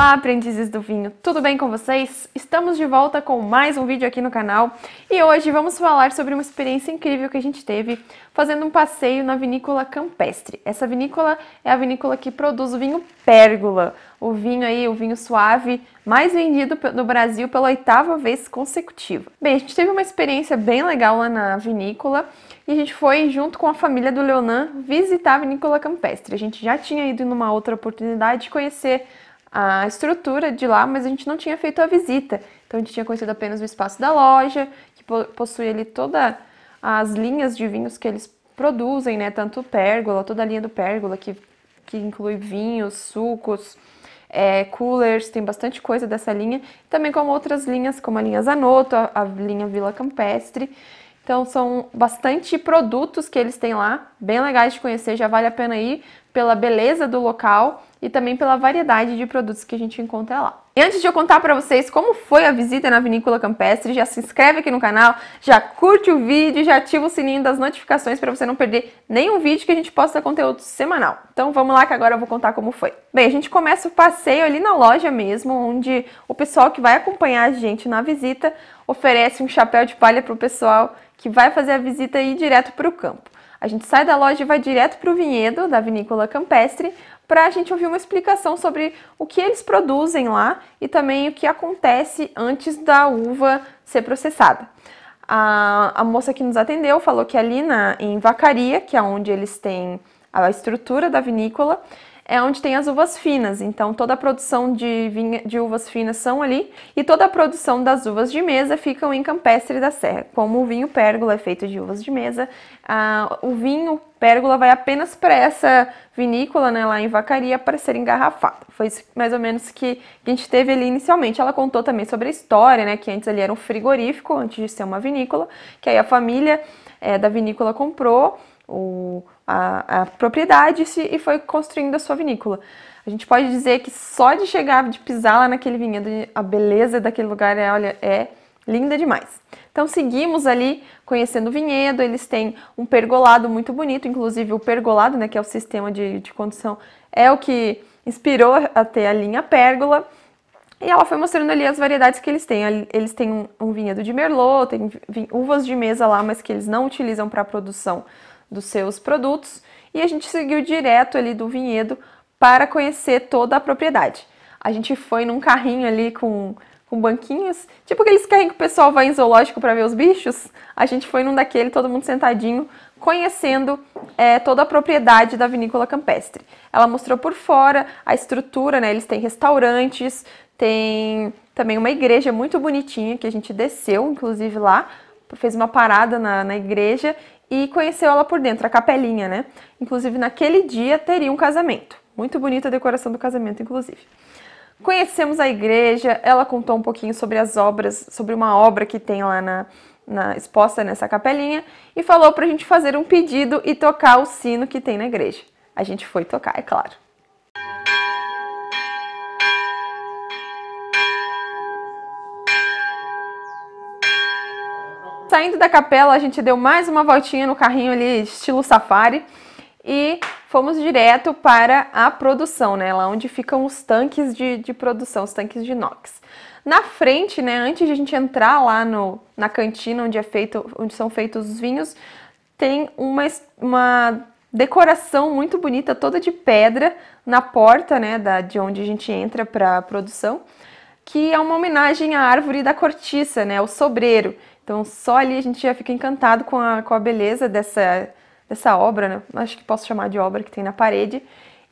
Olá, aprendizes do vinho, tudo bem com vocês? Estamos de volta com mais um vídeo aqui no canal e hoje vamos falar sobre uma experiência incrível que a gente teve fazendo um passeio na vinícola campestre. Essa vinícola é a vinícola que produz o vinho Pérgola, o vinho aí, o vinho suave mais vendido no Brasil pela oitava vez consecutiva. Bem, a gente teve uma experiência bem legal lá na vinícola e a gente foi junto com a família do Leonan visitar a vinícola campestre. A gente já tinha ido numa outra oportunidade conhecer a estrutura de lá, mas a gente não tinha feito a visita. Então a gente tinha conhecido apenas o espaço da loja, que possui ali todas as linhas de vinhos que eles produzem, né? Tanto pérgola, toda a linha do pérgola, que, que inclui vinhos, sucos, é, coolers, tem bastante coisa dessa linha. Também como outras linhas, como a linha Zanotto, a, a linha Vila Campestre. Então são bastante produtos que eles têm lá, bem legais de conhecer, já vale a pena ir pela beleza do local e também pela variedade de produtos que a gente encontra lá. E antes de eu contar para vocês como foi a visita na Vinícola Campestre, já se inscreve aqui no canal, já curte o vídeo, já ativa o sininho das notificações para você não perder nenhum vídeo que a gente posta conteúdo semanal. Então vamos lá que agora eu vou contar como foi. Bem, a gente começa o passeio ali na loja mesmo, onde o pessoal que vai acompanhar a gente na visita oferece um chapéu de palha para o pessoal que vai fazer a visita e ir direto para o campo. A gente sai da loja e vai direto para o vinhedo da vinícola campestre para a gente ouvir uma explicação sobre o que eles produzem lá e também o que acontece antes da uva ser processada. A, a moça que nos atendeu falou que é ali na, em Vacaria, que é onde eles têm a estrutura da vinícola, é onde tem as uvas finas. Então, toda a produção de, vinha, de uvas finas são ali e toda a produção das uvas de mesa ficam em Campestre da Serra. Como o vinho pérgola é feito de uvas de mesa, o vinho pérgola vai apenas para essa vinícola né, lá em Vacaria para ser engarrafada. Foi isso mais ou menos que, que a gente teve ali inicialmente. Ela contou também sobre a história, né, que antes ali era um frigorífico, antes de ser uma vinícola, que aí a família é, da vinícola comprou o, a, a propriedade e foi construindo a sua vinícola. A gente pode dizer que só de chegar, de pisar lá naquele vinhedo, a beleza daquele lugar é, olha, é linda demais. Então seguimos ali conhecendo o vinhedo, eles têm um pergolado muito bonito, inclusive o pergolado, né, que é o sistema de, de condução, é o que inspirou até a linha Pérgola. E ela foi mostrando ali as variedades que eles têm. Eles têm um, um vinhedo de Merlot, tem uvas de mesa lá, mas que eles não utilizam para produção dos seus produtos e a gente seguiu direto ali do vinhedo para conhecer toda a propriedade. A gente foi num carrinho ali com, com banquinhos, tipo aqueles carrinhos que o pessoal vai em zoológico para ver os bichos. A gente foi num daquele, todo mundo sentadinho, conhecendo é, toda a propriedade da vinícola campestre. Ela mostrou por fora a estrutura, né? Eles têm restaurantes, tem também uma igreja muito bonitinha que a gente desceu, inclusive lá, fez uma parada na, na igreja e conheceu ela por dentro, a capelinha, né? Inclusive, naquele dia teria um casamento. Muito bonita a decoração do casamento, inclusive. Conhecemos a igreja, ela contou um pouquinho sobre as obras, sobre uma obra que tem lá na, na exposta nessa capelinha, e falou pra gente fazer um pedido e tocar o sino que tem na igreja. A gente foi tocar, é claro. Saindo da capela, a gente deu mais uma voltinha no carrinho ali, estilo safari, e fomos direto para a produção, né? Lá onde ficam os tanques de, de produção, os tanques de inox. Na frente, né, antes de a gente entrar lá no, na cantina onde, é feito, onde são feitos os vinhos, tem uma, uma decoração muito bonita, toda de pedra, na porta né, da, de onde a gente entra para a produção, que é uma homenagem à árvore da cortiça, né, o sobreiro, então, só ali a gente já fica encantado com a, com a beleza dessa, dessa obra, né? acho que posso chamar de obra que tem na parede.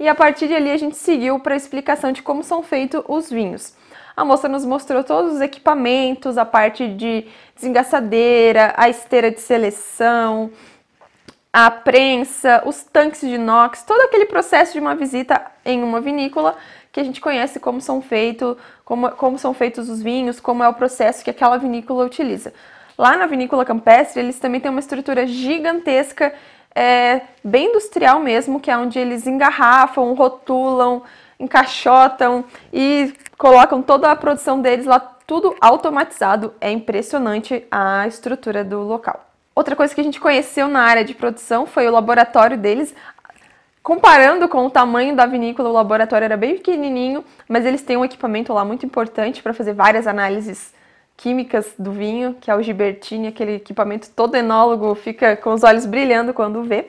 E a partir de ali a gente seguiu para a explicação de como são feitos os vinhos. A moça nos mostrou todos os equipamentos, a parte de desengaçadeira, a esteira de seleção, a prensa, os tanques de inox, todo aquele processo de uma visita em uma vinícola que a gente conhece como são feitos, como, como são feitos os vinhos, como é o processo que aquela vinícola utiliza. Lá na vinícola campestre, eles também têm uma estrutura gigantesca, é, bem industrial mesmo, que é onde eles engarrafam, rotulam, encaixotam e colocam toda a produção deles lá, tudo automatizado. É impressionante a estrutura do local. Outra coisa que a gente conheceu na área de produção foi o laboratório deles. Comparando com o tamanho da vinícola, o laboratório era bem pequenininho, mas eles têm um equipamento lá muito importante para fazer várias análises químicas do vinho, que é o Gibertini, aquele equipamento todo enólogo fica com os olhos brilhando quando vê.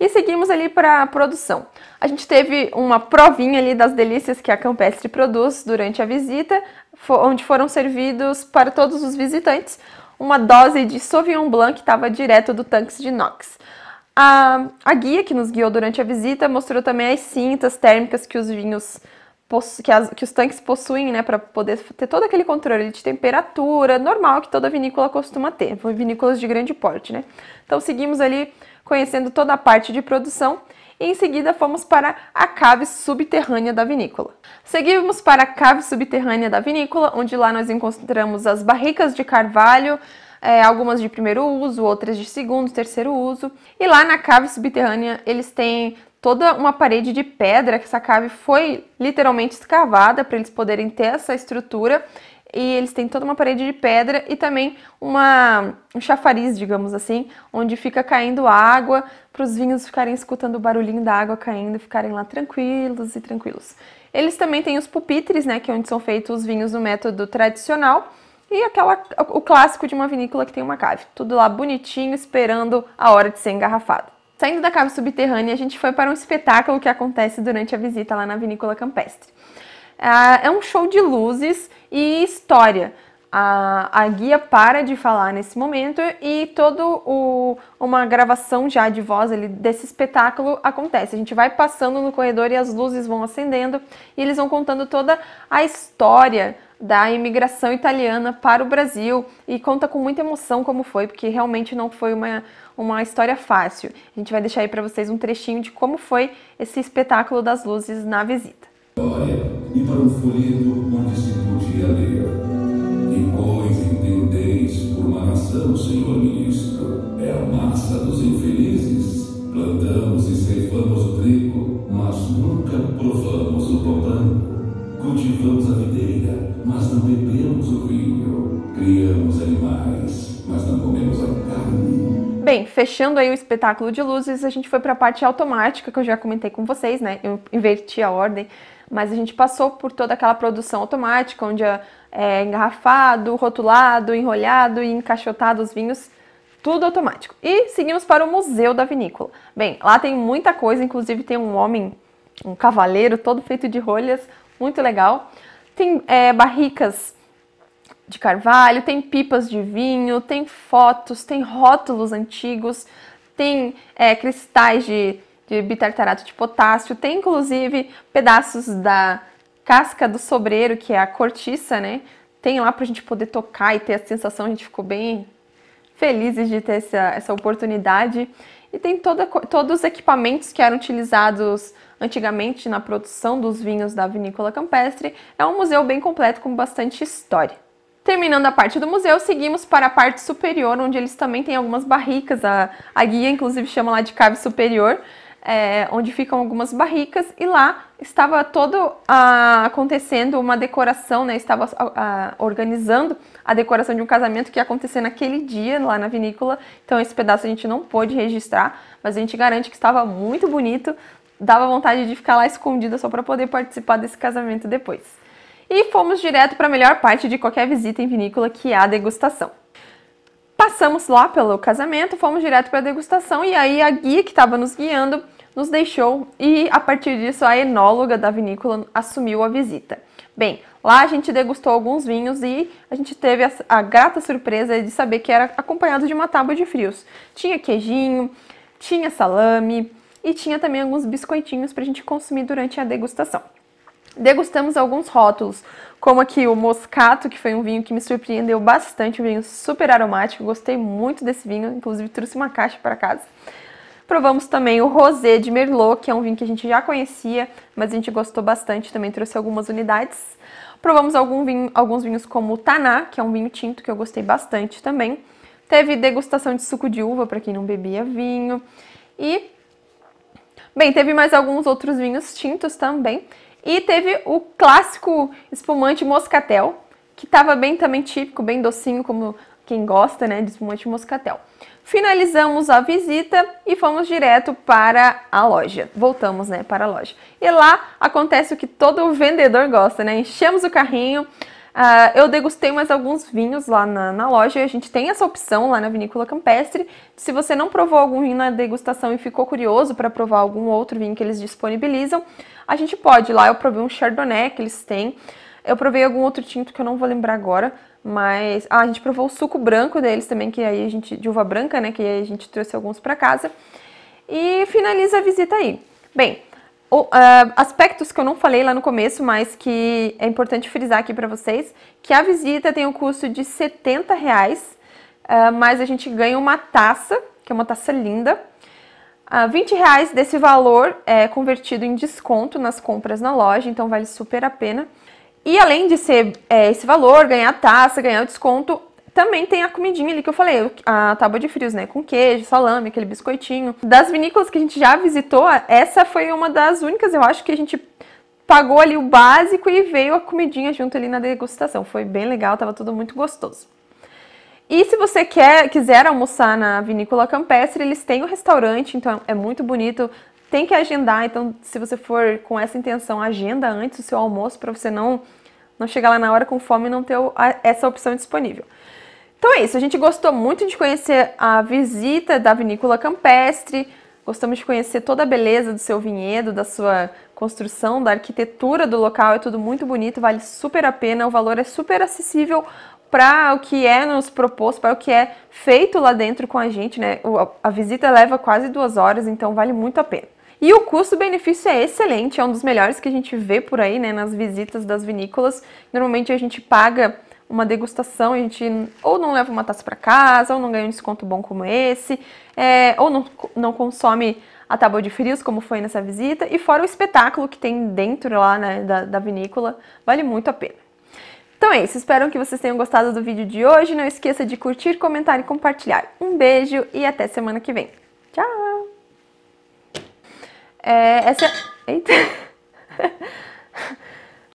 E seguimos ali para a produção. A gente teve uma provinha ali das delícias que a Campestre produz durante a visita, onde foram servidos para todos os visitantes uma dose de Sauvignon Blanc que estava direto do tanque de inox. A, a guia que nos guiou durante a visita mostrou também as cintas térmicas que os vinhos que, as, que, os tanques possuem, né, para poder ter todo aquele controle de temperatura normal que toda vinícola costuma ter, vinícolas de grande porte, né. Então seguimos ali conhecendo toda a parte de produção e em seguida fomos para a cave subterrânea da vinícola. Seguimos para a cave subterrânea da vinícola, onde lá nós encontramos as barricas de carvalho, é, algumas de primeiro uso, outras de segundo, terceiro uso. E lá na cave subterrânea eles têm toda uma parede de pedra que essa cave foi literalmente escavada para eles poderem ter essa estrutura. E eles têm toda uma parede de pedra e também uma, um chafariz, digamos assim, onde fica caindo água para os vinhos ficarem escutando o barulhinho da água caindo e ficarem lá tranquilos e tranquilos. Eles também têm os pupitres, né, que é onde são feitos os vinhos no método tradicional e aquela, o clássico de uma vinícola que tem uma cave. Tudo lá bonitinho, esperando a hora de ser engarrafado. Saindo da cave subterrânea, a gente foi para um espetáculo que acontece durante a visita lá na Vinícola Campestre. É, é um show de luzes e história. A, a, guia para de falar nesse momento e todo uma gravação já de voz ali, desse espetáculo acontece. A gente vai passando no corredor e as luzes vão acendendo e eles vão contando toda a história da imigração italiana para o Brasil e conta com muita emoção como foi, porque realmente não foi uma, uma história fácil. A gente vai deixar aí para vocês um trechinho de como foi esse espetáculo das luzes na visita. E para um folheto onde se podia ler, entendeis por uma nação, senhor ministro, é a massa dos infelizes. Plantamos e ceifamos o trigo, mas nunca provamos o pão Cultivamos a videira, mas não bebemos o vinho. Criamos animais, mas não comemos a carne. Bem, fechando aí o espetáculo de luzes, a gente foi para a parte automática que eu já comentei com vocês, né? Eu inverti a ordem, mas a gente passou por toda aquela produção automática, onde é, é engarrafado, rotulado, enrolhado e encaixotado os vinhos tudo automático. E seguimos para o Museu da Vinícola. Bem, lá tem muita coisa, inclusive tem um homem, um cavaleiro todo feito de rolhas, muito legal. Tem é, barricas de carvalho, tem pipas de vinho, tem fotos, tem rótulos antigos, tem é, cristais de, de bitartarato de potássio, tem inclusive pedaços da casca do sobreiro, que é a cortiça, né? Tem lá pra gente poder tocar e ter a sensação, a gente ficou bem felizes de ter essa, essa oportunidade e tem toda, todos os equipamentos que eram utilizados antigamente na produção dos vinhos da vinícola campestre. É um museu bem completo com bastante história. Terminando a parte do museu, seguimos para a parte superior, onde eles também têm algumas barricas. A, a guia, inclusive, chama lá de cave superior é, onde ficam algumas barricas, e lá estava todo ah, acontecendo uma decoração, né? Estava ah, organizando a decoração de um casamento que ia acontecer naquele dia lá na vinícola. Então esse pedaço a gente não pôde registrar, mas a gente garante que estava muito bonito. Dava vontade de ficar lá escondida só para poder participar desse casamento depois. E fomos direto para a melhor parte de qualquer visita em vinícola, que é a degustação. Passamos lá pelo casamento, fomos direto para a degustação e aí a guia que estava nos guiando nos deixou e, a partir disso, a enóloga da vinícola assumiu a visita. Bem, lá a gente degustou alguns vinhos e a gente teve a, a grata surpresa de saber que era acompanhado de uma tábua de frios. Tinha queijinho, tinha salame e tinha também alguns biscoitinhos para a gente consumir durante a degustação. Degustamos alguns rótulos, como aqui o Moscato, que foi um vinho que me surpreendeu bastante, um vinho super aromático, gostei muito desse vinho, inclusive trouxe uma caixa para casa. Provamos também o Rosé de Merlot, que é um vinho que a gente já conhecia, mas a gente gostou bastante, também trouxe algumas unidades. Provamos vinho, alguns vinhos como o Taná, que é um vinho tinto que eu gostei bastante também. Teve degustação de suco de uva para quem não bebia vinho. E bem, teve mais alguns outros vinhos tintos também. E teve o clássico espumante moscatel, que estava bem também típico, bem docinho, como quem gosta, né, de espumante moscatel. Finalizamos a visita e fomos direto para a loja. Voltamos, né, para a loja. E lá acontece o que todo vendedor gosta, né? Enchemos o carrinho. Uh, eu degustei mais alguns vinhos lá na, na loja. A gente tem essa opção lá na Vinícola Campestre. Se você não provou algum vinho na degustação e ficou curioso para provar algum outro vinho que eles disponibilizam, a gente pode. Lá eu provei um Chardonnay que eles têm. Eu provei algum outro tinto que eu não vou lembrar agora, mas ah, a gente provou o suco branco deles também, que aí a gente de uva branca, né, que aí a gente trouxe alguns para casa. E finaliza a visita aí. Bem, o, uh, aspectos que eu não falei lá no começo, mas que é importante frisar aqui para vocês, que a visita tem um custo de 70 reais, uh, mas a gente ganha uma taça, que é uma taça linda. Uh, ah, 20 reais desse valor é convertido em desconto nas compras na loja, então vale super a pena. E além de ser é, esse valor, ganhar a taça, ganhar o desconto, também tem a comidinha ali que eu falei, a tábua de frios, né? Com queijo, salame, aquele biscoitinho. Das vinícolas que a gente já visitou, essa foi uma das únicas, eu acho, que a gente pagou ali o básico e veio a comidinha junto ali na degustação. Foi bem legal, tava tudo muito gostoso. E se você quer, quiser almoçar na Vinícola Campestre, eles têm o um restaurante, então é muito bonito. Tem que agendar, então se você for com essa intenção, agenda antes o seu almoço para você não não chegar lá na hora com fome e não ter essa opção disponível. Então é isso, a gente gostou muito de conhecer a visita da vinícola campestre, gostamos de conhecer toda a beleza do seu vinhedo, da sua construção, da arquitetura do local, é tudo muito bonito, vale super a pena, o valor é super acessível para o que é nos proposto, para o que é feito lá dentro com a gente, né? A visita leva quase duas horas, então vale muito a pena. E o custo-benefício é excelente, é um dos melhores que a gente vê por aí, né, nas visitas das vinícolas. Normalmente a gente paga uma degustação, a gente ou não leva uma taça para casa, ou não ganha um desconto bom como esse, é, ou não, não consome a tábua de frios, como foi nessa visita, e fora o espetáculo que tem dentro lá né, da, da vinícola, vale muito a pena. Então é isso, espero que vocês tenham gostado do vídeo de hoje. Não esqueça de curtir, comentar e compartilhar. Um beijo e até semana que vem. Tchau! É, essa. É- Eita!